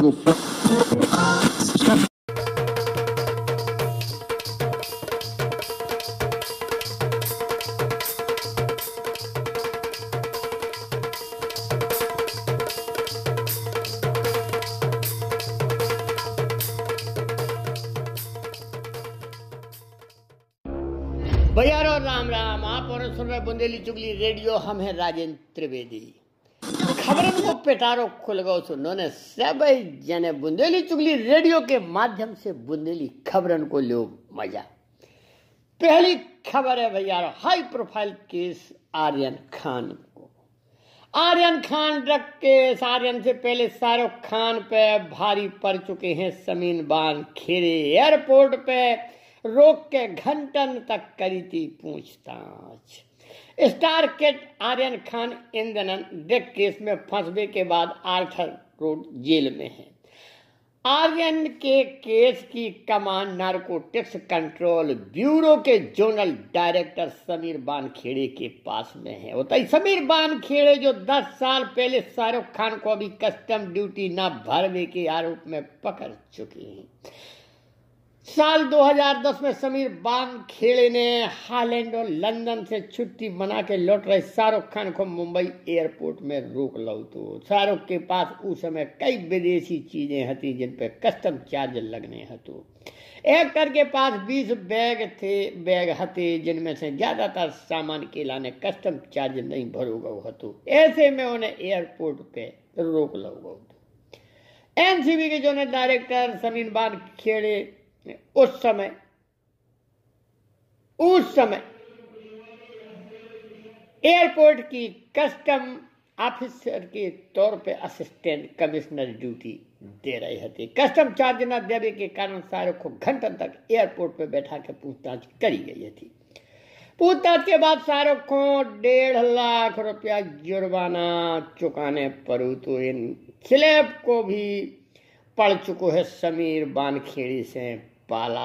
भैया राम राम आप और सुन रहे बुंदेली चुगली रेडियो हम हैं राजेंद्र त्रिवेदी पेटारो खुल ખુલગો છું નોને सब जने बुंदेली चुगली रेडियो के माध्यम से बुंदेली खबरन को लो मजा पहली खबर है भैया high profile case Aryan Khan को आर्यन खान ड्रग केस आर्यन से पहले शाहरुख खान पे भारी पड़ चुके हैं समीन बान खेरे एयरपोर्ट पे रोक के घंटन तक करी थी पूछताछ स्टार किट आर्यन खान ईंधनन डेक केस में फंसने के बाद आर्थर रोड जेल में है आर्यन के केस की कमान नारकोटिक्स कंट्रोल ब्यूरो के जोनल डायरेक्टर समीर बानखेड़े के पास में है होता तो समीर बानखेड़े जो 10 साल पहले शाहरुख खान को अभी कस्टम ड्यूटी न भरने के आरोप में पकड़ चुके हैं साल 2010 में समीर बान खेड़े ने हालैंड और लंदन से छुट्टी बना के लौट रहे शाहरुख खान को मुंबई एयरपोर्ट में रोक लो तो शाहरुख के पास उस समय कई विदेशी चीजें हती जिन पर कस्टम चार्ज लगने हतो एक्टर के पास 20 बैग थे बैग हते जिनमें से ज्यादातर सामान के लाने कस्टम चार्ज नहीं भरो गो ऐसे में उन्हें एयरपोर्ट पे रोक लो तो। गो एनसीबी के जो डायरेक्टर समीर बान खेड़े उस समय उस समय एयरपोर्ट की कस्टम ऑफिसर के तौर पे असिस्टेंट कमिश्नर ड्यूटी दे रहे हते कस्टम चार्ज न देवे के कारण सारे को घंटों तक एयरपोर्ट पे बैठा के पूछताछ करी गई थी पूछताछ के बाद शाहरुख को डेढ़ लाख रुपया जुर्माना चुकाने पड़ू तो इन स्लेब को भी पड़ चुको है समीर बानखेड़ी से पाला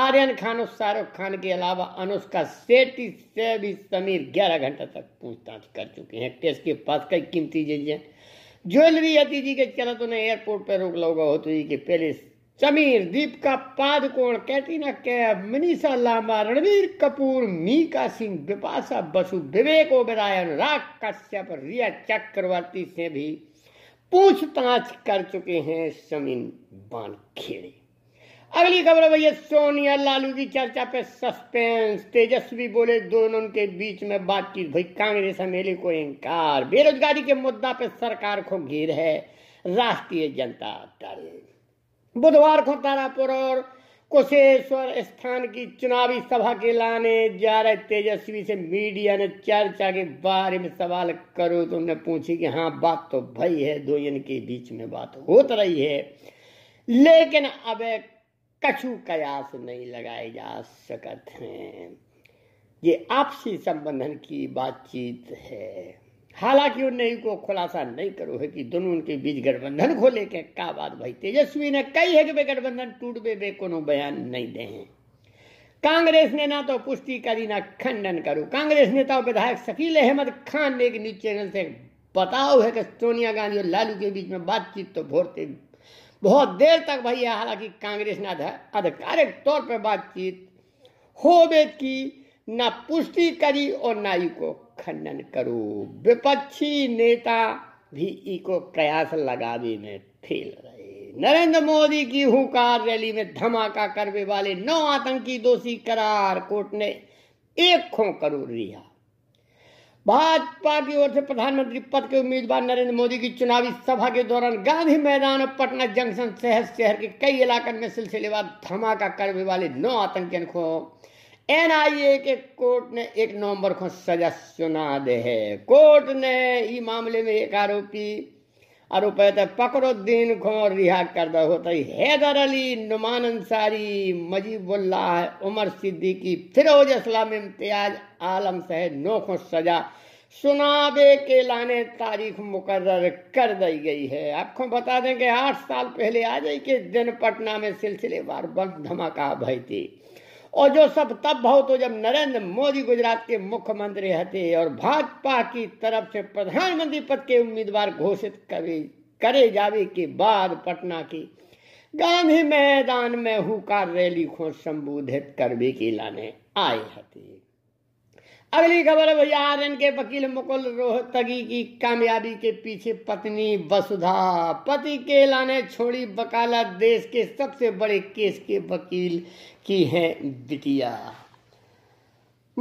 आर्यन खान और शाहरुख खान के अलावा अनुष्का सेट्टी से भी समीर ग्यारह घंटा तक पूछताछ कर चुके हैं एक्ट्रेस के पास कई कीमती चीजें ज्वेलरी अतिथि के चलो तो उन्हें एयरपोर्ट पर रोक लगा होती जी के पहले समीर दीपिका पादकोण कैटरीना कैब मनीषा लामा रणवीर कपूर मीका सिंह बिपाशा बसु विवेक ओबेराय अनुराग कश्यप रिया चक्रवर्ती से भी पूछताछ कर चुके हैं समीन बानखेड़े अगली खबर है भैया सोनिया लालू की चर्चा पे सस्पेंस तेजस्वी बोले दोनों के बीच में बातचीत भाई कांग्रेस एमएलए को इनकार बेरोजगारी के मुद्दा पे सरकार को घेर है राष्ट्रीय जनता दल बुधवार को तारापुर और कुशेश्वर स्थान की चुनावी सभा के लाने जा रहे तेजस्वी से मीडिया ने चर्चा के बारे में सवाल करो तो उन्होंने पूछी कि हाँ बात तो भाई है दो के बीच में बात होत तो रही है लेकिन अब कछु कयास नहीं लगाए जा सकत हैं ये आपसी संबंधन की बातचीत है हालांकि उन्हें को खुलासा नहीं करो है कि दोनों उनके बीच गठबंधन को लेकर का बात भाई तेजस्वी ने कही है कि वे गठबंधन टूट बे वे को बयान नहीं दे कांग्रेस ने ना तो पुष्टि करी ना खंडन करो कांग्रेस नेता और विधायक शकील अहमद खान ने एक न्यूज चैनल से बताओ है कि सोनिया गांधी और लालू के बीच में बातचीत तो भोरते बहुत देर तक भैया हालांकि कांग्रेस ने आधिकारिक तौर पर बातचीत हो बे की न पुष्टि करी और न इको खंडन करो विपक्षी नेता भी इको कयास लगावे में फेल रहे नरेंद्र मोदी की हुकार रैली में धमाका करने वाले नौ आतंकी दोषी करार कोर्ट ने एक खो करो रिहा भाजपा की ओर से प्रधानमंत्री पद के उम्मीदवार नरेंद्र मोदी की चुनावी सभा के दौरान गांधी मैदान और पटना जंक्शन सहित शहर के कई इलाकों में सिलसिलेवार धमाका करने वाले नौ आतंकियों को एनआईए के कोर्ट ने एक नवंबर को सजा सुना दे है कोर्ट ने इस मामले में एक आरोपी आरोप पकड़ो दिन को रिहा कर दो होता हैदर अली नुमान अंसारी मजीबुल्लाह उमर सिद्दीकी फिरोज इस्लाम इम्तियाज आलम सहित नौ को सजा दे के लाने तारीख मुकर्र कर दी गई है आपको बता दें कि आठ साल पहले आज ही के दिन पटना में सिलसिले बार बंद धमाका भाई थी और जो सब तब भाव तो जब नरेंद्र मोदी गुजरात के मुख्यमंत्री हते और भाजपा की तरफ से प्रधानमंत्री पद के उम्मीदवार घोषित करे करे जावे के बाद पटना की गांधी मैदान में हुकार रैली को संबोधित करवे के लाने आए हती अगली खबर भैया आर्यन के वकील मुकुल रोहतगी की कामयाबी के पीछे पत्नी वसुधा पति केला ने छोड़ी वकालत देश के सबसे बड़े केस के वकील की है बिटिया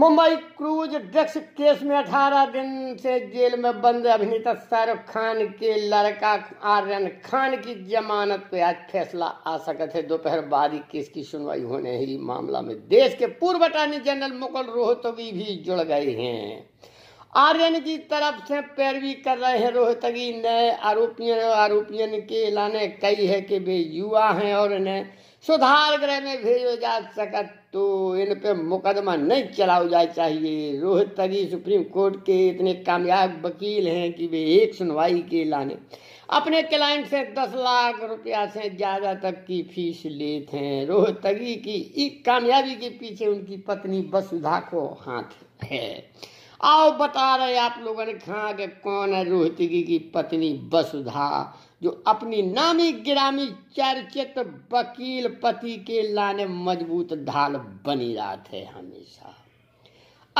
मुंबई क्रूज ड्रग्स केस में 18 दिन से जेल में बंद अभिनेता शाहरुख खान के लड़का आर्यन खान की जमानत पर आज फैसला आ सकता है दोपहर बाद ही केस की सुनवाई होने ही मामला में देश के पूर्व अटॉर्नी जनरल मुकुल रोहतगी भी जुड़ गए हैं आर्यन की तरफ से पैरवी कर रहे हैं रोहतगी नए आरोपियन और आरोपियन के लाने कई है कि वे युवा हैं और इन्हें सुधार गृह में भेजो जा सकत तो इन पे मुकदमा नहीं चलाओ जाए चाहिए रोहतगी सुप्रीम कोर्ट के इतने कामयाब वकील हैं कि वे एक सुनवाई के लाने अपने क्लाइंट से दस लाख रुपया से ज़्यादा तक की फीस लेते हैं रोहतगी की कामयाबी के पीछे उनकी पत्नी वसुधा को हाथ है आओ बता रहे आप लोगों ने कहा कि कौन है रोहितगी की पत्नी वसुधा जो अपनी नामी गिरामी चर्चित वकील पति के लाने मजबूत ढाल बनी रात है हमेशा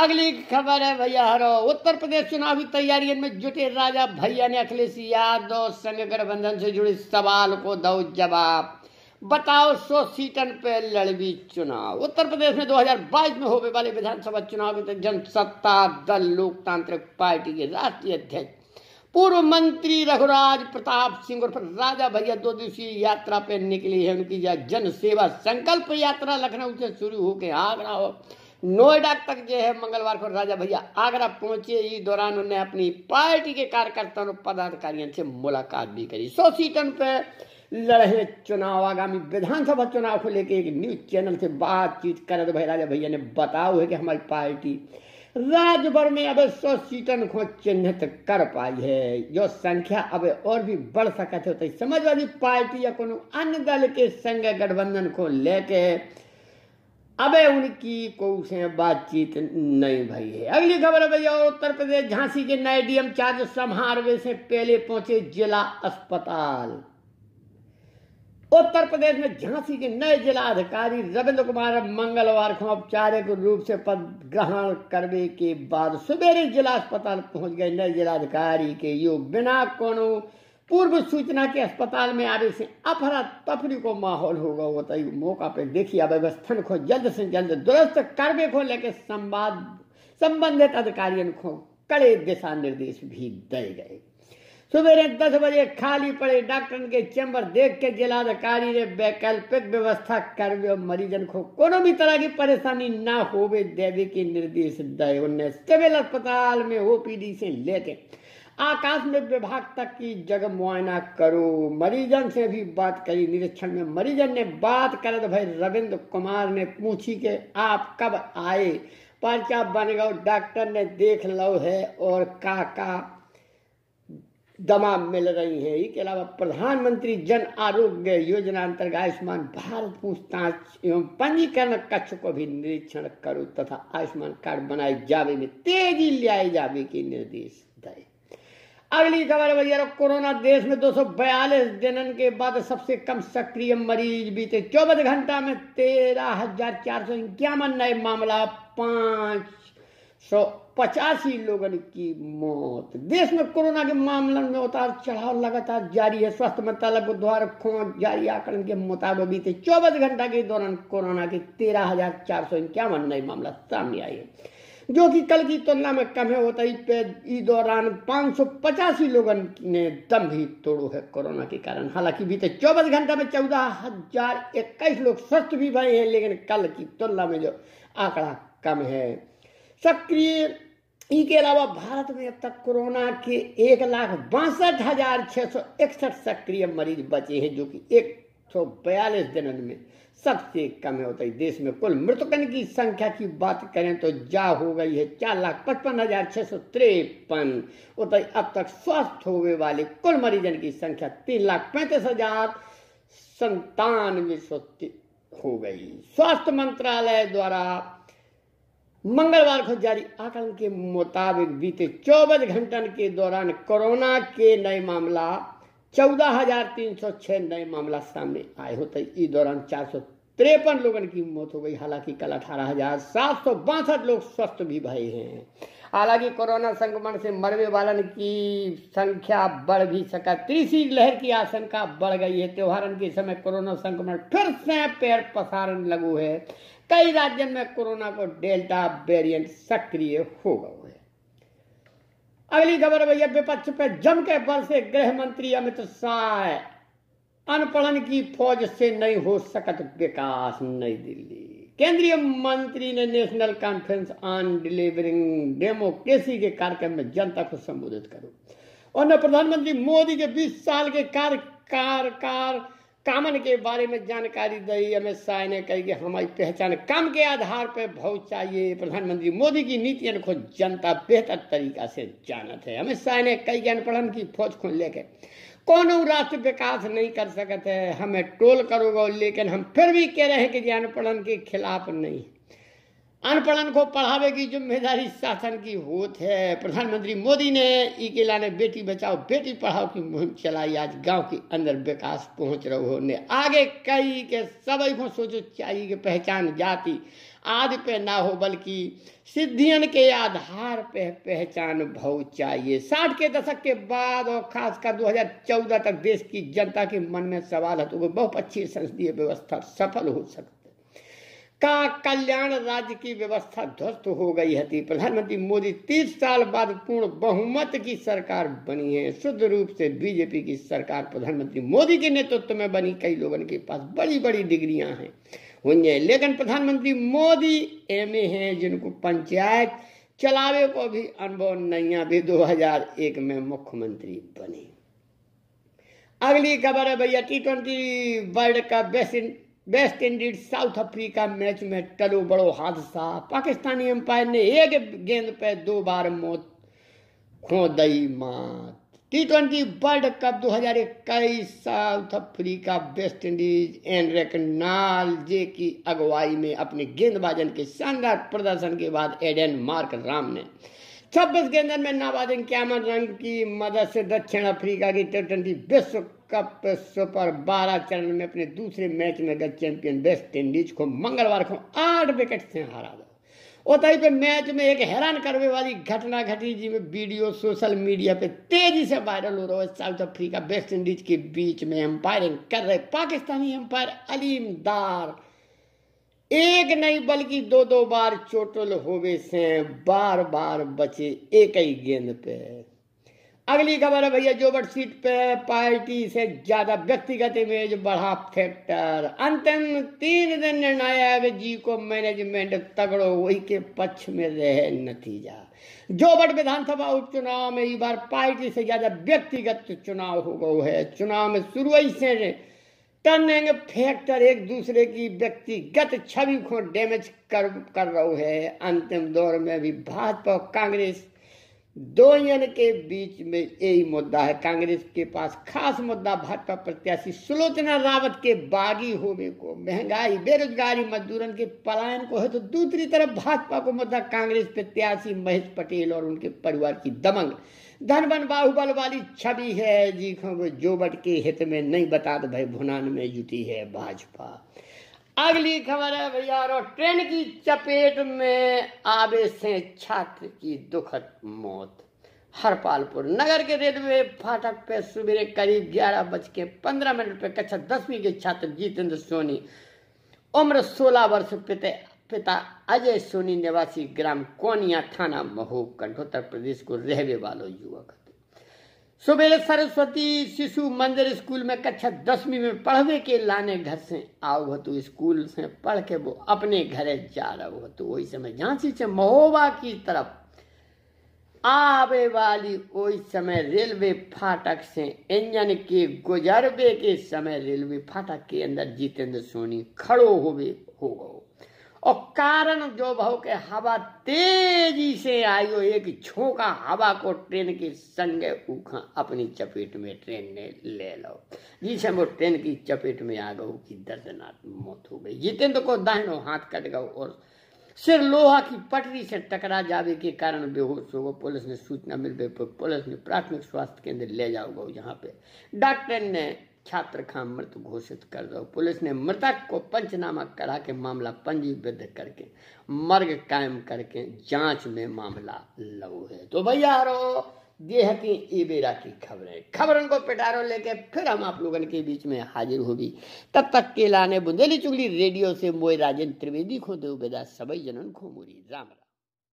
अगली खबर है भैया हरो उत्तर प्रदेश चुनावी तैयारियों में जुटे राजा भैया ने अखिलेश यादव संघ गठबंधन से जुड़े सवाल को दो जवाब बताओ सो सीटन पे लड़वी चुनाव उत्तर प्रदेश में 2022 में होने वाले विधानसभा चुनाव में तो जनसत्ता दल लोकतांत्रिक पार्टी के राष्ट्रीय अध्यक्ष पूर्व मंत्री रघुराज प्रताप सिंह और राजा भैया दो दिवसीय यात्रा पे निकली है उनकी जन सेवा संकल्प यात्रा लखनऊ से शुरू होकर आगरा और नोएडा तक जो है मंगलवार को राजा भैया आगरा पहुंचे इस दौरान उन्होंने अपनी पार्टी के कार्यकर्ताओं और पदाधिकारियों से मुलाकात भी करी सौ सीटन पे लड़े चुनाव आगामी विधानसभा चुनाव को लेके एक न्यूज चैनल से बातचीत तो भाई राजा भैया ने बताओ है कि हमारी पार्टी राज्य भर में अब सौ सीटन को चिन्हित कर पाई है जो संख्या अब और भी बढ़ सकत थे तो समाजवादी पार्टी या कोई अन्य दल के संग गठबंधन को लेके अब उनकी कोई बातचीत नहीं भाई है अगली खबर है भैया उत्तर प्रदेश झांसी के नए डीएम चार्ज संहारवे से पहले पहुंचे जिला अस्पताल उत्तर प्रदेश में झांसी के नए जिला अधिकारी रविंद्र कुमार मंगलवार को औपचारिक रूप से पद ग्रहण करने के बाद सुबेरे जिला अस्पताल पहुंच गए नए जिला अधिकारी के योग बिना कोनो पूर्व सूचना के अस्पताल में आने से अफरा तफरी को माहौल होगा वो तय तो मौका पे देखिए व्यवस्था को जल्द से जल्द दुरुस्त करवे को लेकर संवाद संबंधित अधिकारियों को कड़े दिशा निर्देश भी दिए गए सवेरे दस बजे खाली पड़े डॉक्टर के चैम्बर देख के जिलाधिकारी ने वैकल्पिक व्यवस्था कर मरीजन को कोनो भी तरह की परेशानी ना होवे देवी की निर्देश दे उन्हें सिविल अस्पताल में ओपीडी से लेके आकाश में विभाग तक की जगह मुआयना करो मरीजन से भी बात करी निरीक्षण में मरीजन ने बात कर तो भाई रविंद्र कुमार ने पूछी के आप कब आए पर्चा बन गए डॉक्टर ने देख लो है और का का दमा मिल रही है इसके अलावा प्रधानमंत्री जन आरोग्य योजना अंतर्गत आयुष्मान भारत पूछताछ एवं पंजीकरण कक्ष को भी निरीक्षण करो तथा आयुष्मान कार्ड बनाए जावे में तेजी लियाए जावे के निर्देश दें अगली खबर भैया कोरोना देश में दो जनन के बाद सबसे कम सक्रिय मरीज बीते चौबीस घंटा में तेरह नए मामला पांच सौ पचासी लोगों की मौत देश में कोरोना के मामले में उतार चढ़ाव लगातार जारी है स्वास्थ्य मंत्रालय बुधवार को जारी आकलन के मुताबिक बीते चौबीस घंटा के दौरान कोरोना के तेरह हजार चार सौ इक्यावन नए मामला सामने आए जो कि कल की तुलना में कम है होता पे इस दौरान पाँच सौ पचासी लोगों ने दम भी तोड़ो है कोरोना के कारण हालांकि बीते चौबीस घंटा में चौदह हजार इक्कीस लोग स्वस्थ भी भाई हैं लेकिन कल की तुलना में जो आंकड़ा कम है सक्रिय इनके अलावा भारत में अब तक कोरोना के एक लाख बासठ हजार छः सौ इकसठ सक्रिय मरीज बचे हैं जो कि एक सौ बयालीस दिन में सबसे कम है होता तो है देश में कुल मृतकन की संख्या की बात करें तो जा हो गई है चार लाख पचपन हजार छः सौ तिरपन होता तो अब तक स्वस्थ होने वाले कुल मरीजन की संख्या तीन लाख पैंतीस हजार संतानवे सौ हो गई स्वास्थ्य मंत्रालय द्वारा मंगलवार को जारी आकलन के मुताबिक बीते 24 घंटन के दौरान कोरोना के नए मामला चौदह हजार तीन सौ नए मामला सामने आए होते इस दौरान चार सौ तिरपन लोगों की मौत हो गई हालांकि कल अठारह हजार सात सौ बासठ लोग स्वस्थ भी भय हैं हालांकि कोरोना संक्रमण से मरने वालन की संख्या बढ़ भी सका तीसरी लहर की आशंका बढ़ गई है त्योहारन के समय कोरोना संक्रमण फिर से पैर पसारन लगू है कई राज्यों में कोरोना को डेल्टा वेरिएंट सक्रिय हो गए हैं अगली खबर भैया विपक्ष पर जम के बल से गृह मंत्री अमित शाह अनपढ़ की फौज से नहीं हो सकत विकास नई दिल्ली केंद्रीय मंत्री ने national conference on delivering democracy के कार्यक्रम में जनता को संबोधित करो और प्रधानमंत्री मोदी के 20 साल के कार्यकार कार कामन के बारे में जानकारी दी अमित शाह ने कही कि हमारी पहचान काम के आधार पर बहुत चाहिए प्रधानमंत्री मोदी की नीति को जनता बेहतर तरीका से जानत है अमित शाह ने कही कि अनपढ़न की फौज खोल लेके कौन राष्ट्र विकास नहीं कर सकते है हमें टोल करोगे लेकिन हम फिर भी कह रहे हैं कि अनपढ़ के खिलाफ नहीं अनपढ़न को पढ़ावे की जिम्मेदारी शासन की होत है प्रधानमंत्री मोदी ने इकेला ने बेटी बचाओ बेटी पढ़ाओ की मुहिम चलाई आज गांव के अंदर विकास पहुंच हो ने आगे कई के सब को सोचो चाहिए कि पहचान जाति आदि पे ना हो बल्कि सिद्धियन के आधार पे पहचान भव चाहिए साठ के दशक के बाद और खासकर 2014 तक देश की जनता के मन में सवाल है तो बहुत अच्छी संसदीय व्यवस्था सफल हो सकती का कल्याण राज्य की व्यवस्था ध्वस्त हो गई थी प्रधानमंत्री मोदी तीस साल बाद पूर्ण बहुमत की सरकार बनी है शुद्ध रूप से बीजेपी की सरकार प्रधानमंत्री मोदी के नेतृत्व में बनी कई लोगों के पास बड़ी बड़ी डिग्रियां हैं हुई लेकिन प्रधानमंत्री मोदी एम हैं जिनको पंचायत चलावे को भी अनुभव नहीं भी 2001 में मुख्यमंत्री बने अगली खबर है भैया T twenty world cup west west Indies South Africa match में टलो बड़ो हादसा पाकिस्तानी अंपायर ने एक गेंद पे दो बार मौत खो दई मात टी ट्वेंटी वर्ल्ड कप दो हजार इक्कीस South Africa West Indies Anrich Nortje की अगुवाई में अपने गेंदबाजन के शानदार प्रदर्शन के बाद एडन मार्क राम ने छब्बीस गेंदन में नाबाजिंग क्या रंग की मदद से दक्षिण अफ्रीका की टी ट्वेंटी विश्व कप सुपर बारह चरण में अपने दूसरे मैच में गए चैंपियन वेस्ट इंडीज को मंगलवार को आठ विकेट से हारा दो ओतई पे मैच में एक हैरान करने वाली घटना घटी जी में वीडियो सोशल मीडिया पे तेजी से वायरल हो रहा है साउथ तो अफ्रीका वेस्ट इंडीज के बीच में एम्पायरिंग कर रहे पाकिस्तानी एम्पायर अलीमदार एक नहीं बल्कि दो दो बार चोटल हो गए से बार बार बचे एक ही गेंद पे अगली खबर है भैया जोबट सीट पे पार्टी से ज्यादा व्यक्तिगत इमेज बढ़ा फैक्टर अंतिम तीन दिन निर्णायक जी को मैनेजमेंट तगड़ो वही के पक्ष में रहे नतीजा जोबट विधानसभा उपचुनाव में इस बार पार्टी से ज्यादा व्यक्तिगत चुनाव हो गए है चुनाव में शुरुआई से टर्निंग फैक्टर एक दूसरे की व्यक्तिगत छवि को डैमेज कर कर रहे है अंतिम दौर में भी भाजपा और कांग्रेस दो जन के बीच में यही मुद्दा है कांग्रेस के पास खास मुद्दा भाजपा प्रत्याशी सुलोचना रावत के बागी होने को महंगाई बेरोजगारी मजदूरन के पलायन को है तो दूसरी तरफ भाजपा को मुद्दा कांग्रेस प्रत्याशी महेश पटेल और उनके परिवार की दमंग धनबन बाहुबल वाली छवि है जी खो जोबट के हित में नहीं बता दो भाई भुनान में जुटी है भाजपा अगली खबर है भैया और ट्रेन की चपेट में आवे से छात्र की दुखद मौत हरपालपुर नगर के रेलवे फाटक पे सुबह करीब ग्यारह बज के पंद्रह मिनट पे कक्षा दसवीं के छात्र जितेंद्र सोनी उम्र सोलह वर्ष पिता पिता अजय सोनी निवासी ग्राम कोनिया थाना महूबगंज उत्तर प्रदेश को रहने वालों युवक सुबह सरस्वती शिशु मंदिर स्कूल में कक्षा दसवीं में पढ़वे के लाने घर से आओ हो तो स्कूल से पढ़ के वो अपने घरे जा रहो हो तो वही समय झांसी से महोबा की तरफ आवे वाली वही समय रेलवे फाटक से इंजन के गुजरवे के समय रेलवे फाटक के अंदर जितेंद्र सोनी खड़ो होवे हो गो और कारण जो भाव के हवा तेजी से आई हो एक छोका हवा को ट्रेन के संगे उखा अपनी चपेट में ट्रेन ने ले लो जिसे वो ट्रेन की चपेट में आ गऊ की दर्दनाक मौत हो गई जितेंद्र को दाहिनो हाथ कट गयो और सिर लोहा की पटरी से टकरा जावे के कारण बेहोश हो गए पुलिस ने सूचना मिल गई पुलिस ने प्राथमिक स्वास्थ्य केंद्र ले जाओ गो यहाँ पे डॉक्टर ने छात्र का मृत घोषित कर दो पुलिस ने मृतक को पंचनामा करा के मामला पंजीबद्ध करके मर्ग कायम करके जांच में मामला लव है तो भैया ये है कि ईबेरा की खबरें खबरन को पिटारो लेके फिर हम आप लोगों के बीच में हाजिर होगी तब तक के लाने बुंदेली चुगली रेडियो से मोए राजेंद्र त्रिवेदी खो देवेदा सबई जनन खो मुरी राम राम